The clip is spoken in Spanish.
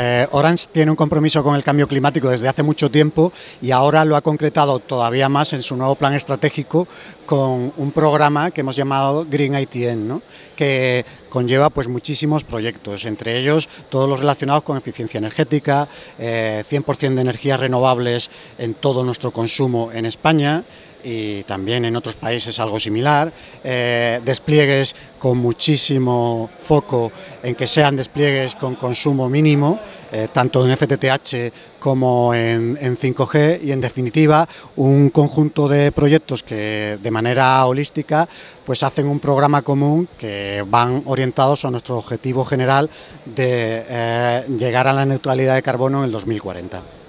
Eh, Orange tiene un compromiso con el cambio climático desde hace mucho tiempo y ahora lo ha concretado todavía más en su nuevo plan estratégico con un programa que hemos llamado Green ITN, que conlleva pues, muchísimos proyectos, entre ellos todos los relacionados con eficiencia energética, 100% eh, de energías renovables en todo nuestro consumo en España, y también en otros países algo similar, eh, despliegues con muchísimo foco en que sean despliegues con consumo mínimo, eh, tanto en FTTH como en, 5G y en definitiva un conjunto de proyectos que de manera holística pues hacen un programa común que van orientados a nuestro objetivo general de eh, llegar a la neutralidad de carbono en el 2040.